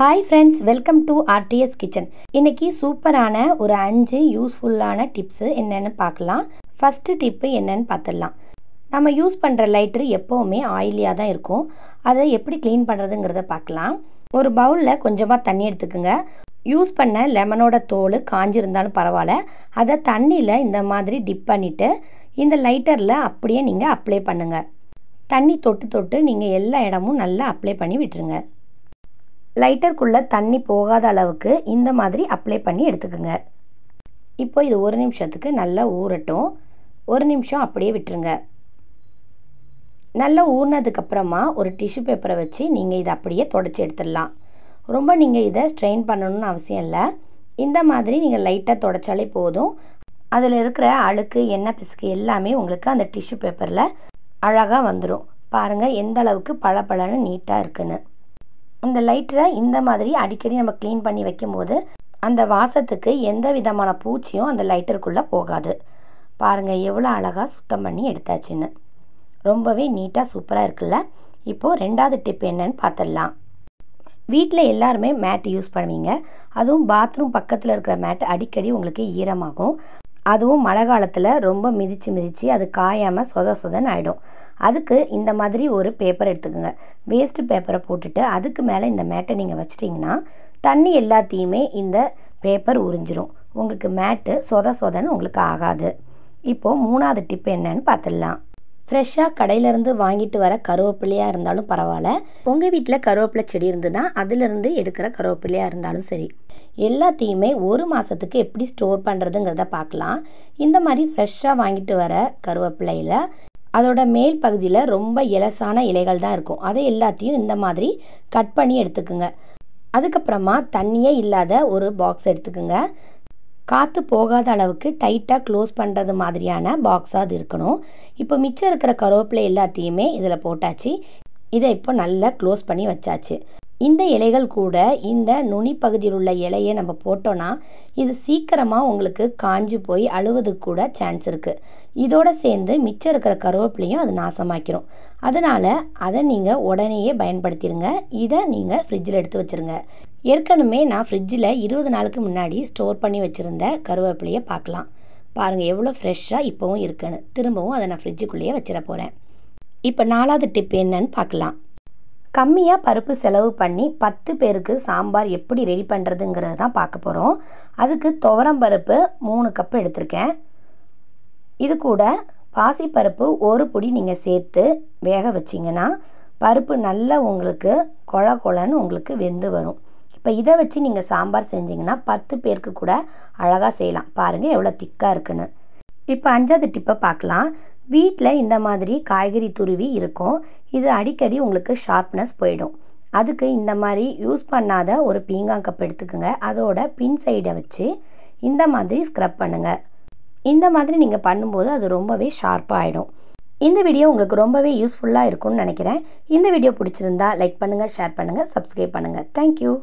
hi friends welcome to RTS kitchen இன்றைக்கி சூப்பரான ஒரு அஞ்சு யூஸ்ஃபுல்லான டிப்ஸு என்னென்னு பார்க்கலாம் ஃபஸ்ட்டு டிப்பு என்னென்னு பார்த்துடலாம் நம்ம யூஸ் பண்ணுற லைட்ரு எப்போவுமே ஆயிலியாக தான் இருக்கும் அதை எப்படி க்ளீன் பண்ணுறதுங்கிறத பார்க்கலாம் ஒரு பவுலில் கொஞ்சமாக தண்ணி எடுத்துக்கோங்க யூஸ் பண்ண லெமனோட தோல் காஞ்சிருந்தாலும் பரவாயில்ல அதை தண்ணியில் இந்த மாதிரி டிப் பண்ணிவிட்டு இந்த லைட்டரில் அப்படியே நீங்கள் அப்ளை பண்ணுங்கள் தண்ணி தொட்டு தொட்டு நீங்கள் எல்லா இடமும் நல்லா அப்ளை பண்ணி விட்டுருங்க லைட்டருக்குள்ளே தண்ணி போகாத அளவுக்கு இந்த மாதிரி அப்ளை பண்ணி எடுத்துக்கோங்க இப்போ இது ஒரு நிமிஷத்துக்கு நல்லா ஊறட்டும் ஒரு நிமிஷம் அப்படியே விட்டுருங்க நல்லா ஊறினதுக்கப்புறமா ஒரு டிஷ்யூ பேப்பரை வச்சு நீங்கள் இதை அப்படியே தொடச்சி எடுத்துடலாம் ரொம்ப நீங்கள் இதை ஸ்ட்ரெயின் பண்ணணும்னு அவசியம் இல்லை இந்த மாதிரி நீங்கள் லைட்டாக தொடச்சாலே போதும் அதில் இருக்கிற அழுக்கு எண்ணெய் பிசுக்கு எல்லாமே உங்களுக்கு அந்த டிஷ்யூ பேப்பரில் அழகாக வந்துடும் பாருங்கள் எந்த அளவுக்கு பழன்னு நீட்டாக இருக்குன்னு அந்த லைட்டரை இந்த மாதிரி அடிக்கடி நம்ம க்ளீன் பண்ணி வைக்கும்போது அந்த வாசத்துக்கு எந்த விதமான பூச்சியும் அந்த லைட்டருக்குள்ளே போகாது பாருங்கள் எவ்வளோ அழகாக சுத்தம் பண்ணி எடுத்தாச்சுன்னு ரொம்பவே நீட்டாக சூப்பராக இருக்குல்ல இப்போது ரெண்டாவது டிப் என்னன்னு பார்த்துடலாம் வீட்டில் எல்லாருமே மேட் யூஸ் பண்ணுவீங்க அதுவும் பாத்ரூம் பக்கத்தில் இருக்கிற மேட் அடிக்கடி உங்களுக்கு ஈரமாகும் அதுவும் மழை காலத்தில் ரொம்ப மிதித்து மிதித்து அது காயாமல் சொத சொதன்னு ஆகிடும் அதுக்கு இந்த மாதிரி ஒரு பேப்பர் எடுத்துக்கோங்க வேஸ்ட்டு பேப்பரை போட்டுட்டு அதுக்கு மேலே இந்த மேட்டை நீங்கள் வச்சிட்டிங்கன்னா தண்ணி எல்லாத்தையுமே இந்த பேப்பர் உறிஞ்சிரும் உங்களுக்கு மேட்டு சொத சொதன்னு உங்களுக்கு ஆகாது இப்போது மூணாவது டிப் என்னன்னு பார்த்துடலாம் ஃப்ரெஷ்ஷாக கடையிலேருந்து வாங்கிட்டு வர கருவேப்பிலையாக இருந்தாலும் பரவாயில்ல உங்கள் வீட்டில் கருவேப்பிலை செடி இருந்துன்னா அதிலிருந்து எடுக்கிற கருவேப்பிலையாக இருந்தாலும் சரி எல்லாத்தையுமே ஒரு மாதத்துக்கு எப்படி ஸ்டோர் பண்ணுறதுங்கிறத பார்க்கலாம் இந்த மாதிரி ஃப்ரெஷ்ஷாக வாங்கிட்டு வர கருவேப்பிலையில் அதோட மேல் பகுதியில் ரொம்ப இலசான இலைகள் தான் இருக்கும் அதை எல்லாத்தையும் இந்த மாதிரி கட் பண்ணி எடுத்துக்குங்க அதுக்கப்புறமா தண்ணியே இல்லாத ஒரு பாக்ஸ் எடுத்துக்குங்க காற்று போகாத அளவுக்கு டைட்டாக க்ளோஸ் பண்ணுறது மாதிரியான பாக்ஸாக அது இருக்கணும் இப்போ மிச்சம் இருக்கிற கருவேப்பிலை எல்லாத்தையுமே இதில் போட்டாச்சு இதை இப்போ நல்லா க்ளோஸ் பண்ணி வச்சாச்சு இந்த இலைகள் கூட இந்த நுனி பகுதியில் உள்ள இலையை நம்ம போட்டோன்னா இது சீக்கிரமாக உங்களுக்கு காஞ்சி போய் அழுவதுக்கு கூட சான்ஸ் இருக்குது இதோடு சேர்ந்து மிச்சம் இருக்கிற கருவேப்பிலையும் அது நாசமாக்கிரும் அதனால் அதை நீங்கள் உடனேயே பயன்படுத்திடுங்க இதை நீங்கள் ஃப்ரிட்ஜில் எடுத்து வச்சுருங்க ஏற்கனவே நான் ஃப்ரிட்ஜில் இருபது நாளுக்கு முன்னாடி ஸ்டோர் பண்ணி வச்சுருந்த கருவேப்பிலையை பார்க்கலாம் பாருங்கள் எவ்வளோ ஃப்ரெஷ்ஷாக இப்போவும் இருக்குன்னு திரும்பவும் அதை நான் ஃப்ரிட்ஜுக்குள்ளேயே வச்சிட போகிறேன் இப்போ நாலாவது டிப் என்னன்னு பார்க்கலாம் கம்மியாக பருப்பு செலவு பண்ணி பத்து பேருக்கு சாம்பார் எப்படி ரெடி பண்ணுறதுங்கிறது தான் பார்க்க போகிறோம் அதுக்கு துவரம் பருப்பு மூணு கப் எடுத்திருக்கேன் இது கூட பாசிப்பருப்பு ஒரு பொடி நீங்கள் சேர்த்து வேக வச்சிங்கன்னா பருப்பு நல்லா உங்களுக்கு கொழ கொழன்னு உங்களுக்கு வெந்து வரும் இப்போ இதை வச்சு நீங்கள் சாம்பார் செஞ்சிங்கன்னா பத்து பேருக்கு கூட அழகாக செய்யலாம் பாருங்கள் எவ்வளோ திக்காக இருக்குன்னு இப்போ அஞ்சாவது டிப்பை பார்க்கலாம் வீட்டில் இந்த மாதிரி காய்கறி துருவி இருக்கும் இது அடிக்கடி உங்களுக்கு ஷார்ப்னஸ் போயிடும் அதுக்கு இந்த மாதிரி யூஸ் பண்ணாத ஒரு பீங்காங் கப் எடுத்துக்கோங்க அதோட பின் சைடை வச்சு இந்த மாதிரி ஸ்க்ரப் பண்ணுங்கள் இந்த மாதிரி நீங்கள் பண்ணும்போது அது ரொம்பவே ஷார்ப்பாக ஆகிடும் இந்த வீடியோ உங்களுக்கு ரொம்பவே யூஸ்ஃபுல்லாக இருக்கும்னு நினைக்கிறேன் இந்த வீடியோ பிடிச்சிருந்தா லைக் பண்ணுங்கள் ஷேர் பண்ணுங்கள் சப்ஸ்கிரைப் பண்ணுங்கள் தேங்க்யூ